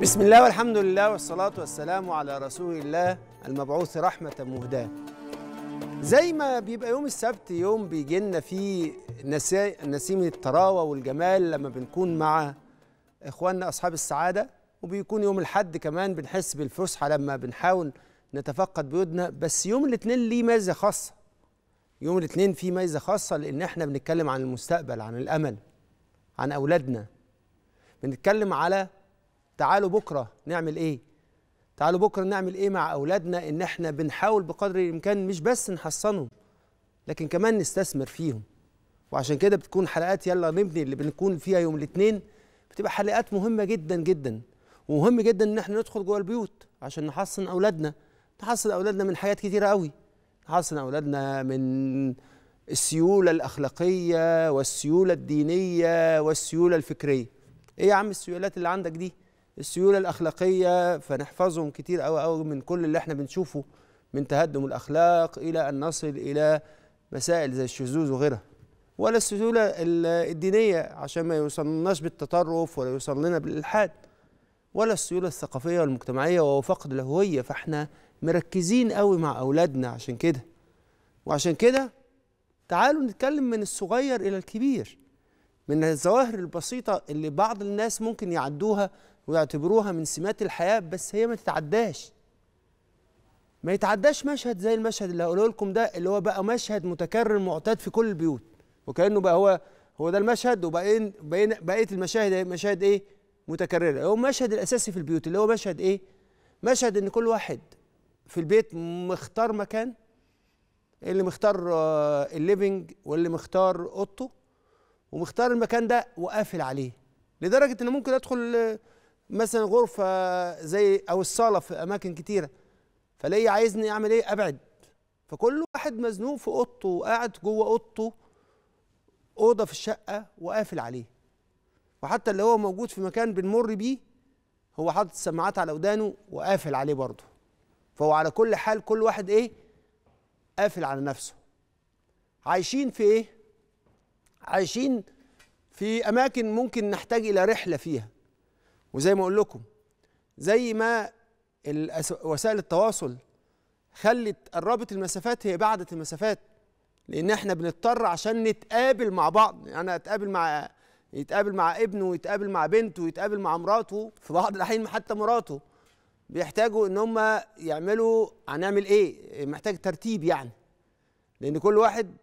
بسم الله والحمد لله والصلاة والسلام على رسول الله المبعوث رحمة مهداة زي ما بيبقى يوم السبت يوم بيجي لنا فيه نسيم الطراوة والجمال لما بنكون مع إخواننا أصحاب السعادة وبيكون يوم الحد كمان بنحس بالفسحة لما بنحاول نتفقد بيوتنا بس يوم الاثنين ليه ميزة خاصة يوم الاثنين فيه ميزة خاصة لأن احنا بنتكلم عن المستقبل عن الأمل عن أولادنا بنتكلم على تعالوا بكره نعمل ايه تعالوا بكره نعمل ايه مع اولادنا ان احنا بنحاول بقدر الامكان مش بس نحصنهم لكن كمان نستثمر فيهم وعشان كده بتكون حلقات يلا نبني اللي بنكون فيها يوم الاثنين بتبقى حلقات مهمه جدا جدا ومهم جدا ان احنا ندخل جوه البيوت عشان نحصن اولادنا نحصن اولادنا من حاجات كتيره قوي نحصن اولادنا من السيوله الاخلاقيه والسيوله الدينيه والسيوله الفكريه ايه يا عم السيولات اللي عندك دي السيوله الاخلاقيه فنحفظهم كتير قوي قوي من كل اللي احنا بنشوفه من تهدم الاخلاق الى ان نصل الى مسائل زي الشذوذ وغيرها ولا السيوله الدينيه عشان ما يوصلناش بالتطرف ولا يوصل لنا بالالحاد ولا السيوله الثقافيه والمجتمعيه وهو فقد الهويه فاحنا مركزين قوي مع اولادنا عشان كده وعشان كده تعالوا نتكلم من الصغير الى الكبير من الظواهر البسيطه اللي بعض الناس ممكن يعدوها ويعتبروها من سمات الحياة بس هي ما تتعداش ما يتعداش مشهد زي المشهد اللي هقوله لكم ده اللي هو بقى مشهد متكرر معتاد في كل البيوت وكأنه بقى هو هو ده المشهد وبقين بقية المشاهد مشاهد ايه متكررة هو المشهد الأساسي في البيوت اللي هو مشهد ايه مشهد ان كل واحد في البيت مختار مكان اللي مختار آه، الليفنج واللي مختار اوضته ومختار المكان ده وقافل عليه لدرجه ان ممكن ادخل آه، مثلا غرفه زي او الصاله في اماكن كتيره فلاقيه عايزني اعمل ايه ابعد فكل واحد مزنوق في اوضته وقاعد جوه اوضته اوضه في الشقه وقافل عليه وحتى اللي هو موجود في مكان بنمر بيه هو حاطط السماعات على ودانه وقافل عليه برضه فهو على كل حال كل واحد ايه قافل على نفسه عايشين في ايه عايشين في اماكن ممكن نحتاج الى رحله فيها وزي ما اقول لكم زي ما وسائل التواصل خلت قربت المسافات هي بعدت المسافات لان احنا بنضطر عشان نتقابل مع بعض يعني انا يعني اتقابل مع يتقابل مع ابنه ويتقابل مع بنته ويتقابل مع مراته في بعض الاحيان حتى مراته بيحتاجوا ان هم يعملوا هنعمل ايه محتاج ترتيب يعني لان كل واحد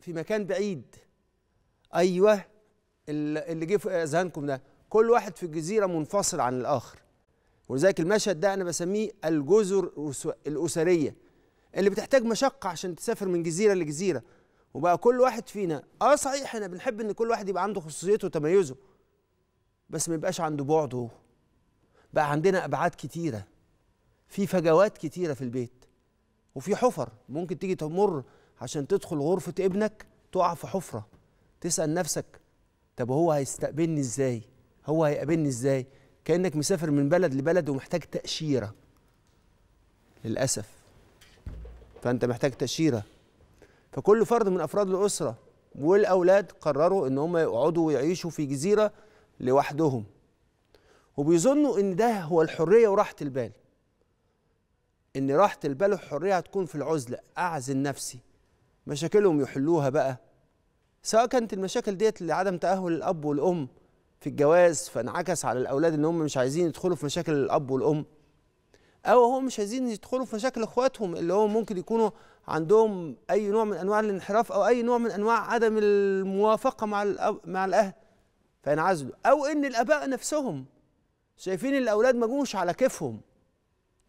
في مكان بعيد ايوه اللي جه في اذهانكم ده كل واحد في الجزيرة منفصل عن الآخر ولذلك المشهد ده أنا بسميه الجزر الأسرية اللي بتحتاج مشقة عشان تسافر من جزيرة لجزيرة وبقى كل واحد فينا اه صحيح احنا بنحب ان كل واحد يبقى عنده خصوصيته وتميزه بس ما يبقاش عنده بعده بقى عندنا ابعاد كتيره في فجوات كتيره في البيت وفي حفر ممكن تيجي تمر عشان تدخل غرفه ابنك تقع في حفره تسال نفسك طب هو هيستقبلني ازاي هو هيقابلني ازاي كانك مسافر من بلد لبلد ومحتاج تاشيره للاسف فانت محتاج تاشيره فكل فرد من افراد الاسره والاولاد قرروا ان هم يقعدوا ويعيشوا في جزيره لوحدهم وبيظنوا ان ده هو الحريه وراحه البال ان راحه البال والحريه هتكون في العزله اعزل نفسي مشاكلهم يحلوها بقى سواء كانت المشاكل ديت لعدم تاهل الاب والام في الجواز فانعكس على الاولاد ان هم مش عايزين يدخلوا في مشاكل الاب والام او هم مش عايزين يدخلوا في مشاكل اخواتهم اللي هو ممكن يكونوا عندهم اي نوع من انواع الانحراف او اي نوع من انواع عدم الموافقه مع الأب مع الاهل فينعزلوا او ان الاباء نفسهم شايفين الاولاد ما جوش على كيفهم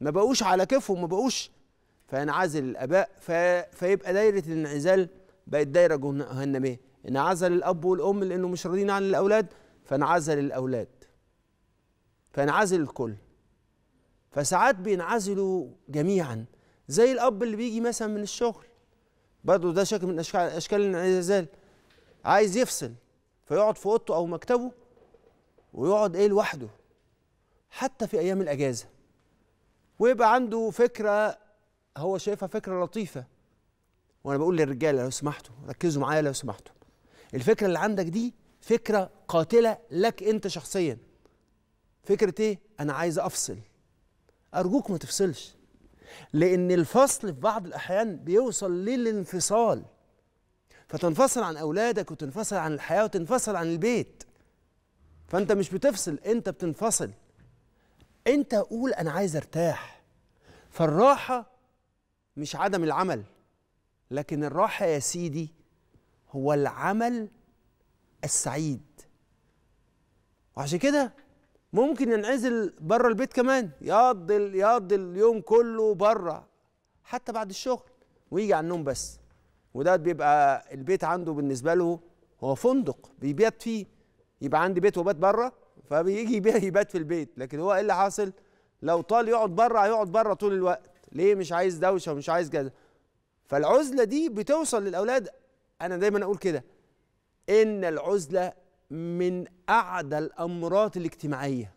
ما بقوش على كيفهم ما بقوش فينعزل الاباء في فيبقى دايره الانعزال بقت دايره جهنميه انعزل الاب والام لانه مش راضيين عن الاولاد فانعزل الأولاد فانعزل الكل فساعات بينعزلوا جميعا زي الأب اللي بيجي مثلا من الشغل برضه ده شكل من أشكال, أشكال الانعزال عايز يفصل فيقعد في أوضته أو مكتبه ويقعد إيه لوحده حتى في أيام الأجازة ويبقى عنده فكرة هو شايفها فكرة لطيفة وأنا بقول للرجالة لو سمحتوا ركزوا معايا لو سمحتوا الفكرة اللي عندك دي فكره قاتله لك انت شخصيا فكره ايه انا عايز افصل ارجوك ما تفصلش لان الفصل في بعض الاحيان بيوصل للانفصال فتنفصل عن اولادك وتنفصل عن الحياه وتنفصل عن البيت فانت مش بتفصل انت بتنفصل انت قول انا عايز ارتاح فالراحه مش عدم العمل لكن الراحه يا سيدي هو العمل السعيد وعشان كده ممكن ينعزل بره البيت كمان يقضي يقضي اليوم كله بره حتى بعد الشغل ويجي على النوم بس وده بيبقى البيت عنده بالنسبه له هو فندق بيبات فيه يبقى عندي بيت وبات بره فبيجي يبيع يبات في البيت لكن هو ايه اللي حاصل لو طال يقعد بره هيقعد بره طول الوقت ليه مش عايز دوشه ومش عايز كذا فالعزله دي بتوصل للاولاد انا دايما اقول كده ان العزله من اعدى الامراض الاجتماعيه